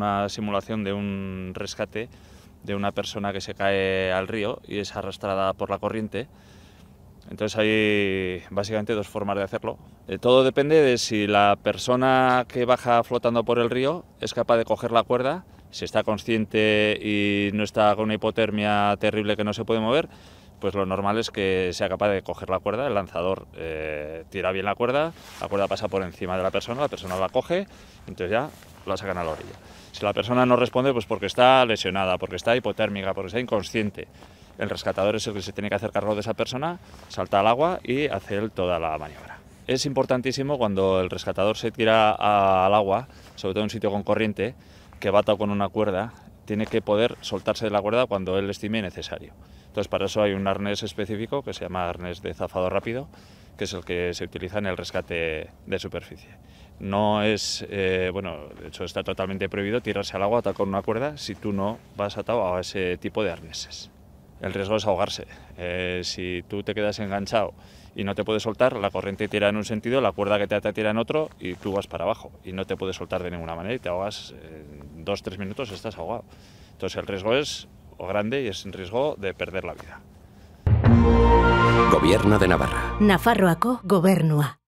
una simulación de un rescate de una persona que se cae al río y es arrastrada por la corriente. Entonces hay básicamente dos formas de hacerlo. Eh, todo depende de si la persona que baja flotando por el río es capaz de coger la cuerda, si está consciente y no está con una hipotermia terrible que no se puede mover, pues lo normal es que sea capaz de coger la cuerda, el lanzador eh, tira bien la cuerda, la cuerda pasa por encima de la persona, la persona la coge, entonces ya la sacan a la orilla. Si la persona no responde, pues porque está lesionada, porque está hipotérmica, porque está inconsciente. El rescatador es el que se tiene que hacer cargo de esa persona, salta al agua y hace toda la maniobra. Es importantísimo cuando el rescatador se tira al agua, sobre todo en un sitio con corriente, que va con una cuerda, tiene que poder soltarse de la cuerda cuando él estime necesario. Entonces, para eso hay un arnés específico que se llama arnés de zafado rápido, que es el que se utiliza en el rescate de superficie. No es, eh, bueno, de hecho está totalmente prohibido tirarse al agua atado con una cuerda si tú no vas atado a ese tipo de arneses. El riesgo es ahogarse. Eh, si tú te quedas enganchado y no te puedes soltar, la corriente tira en un sentido, la cuerda que te ata tira en otro y tú vas para abajo y no te puedes soltar de ninguna manera y te ahogas. Eh, dos, tres minutos estás ahogado. Entonces el riesgo es grande y es un riesgo de perder la vida. Gobierno de Navarra. Nafarroaco, gobernua.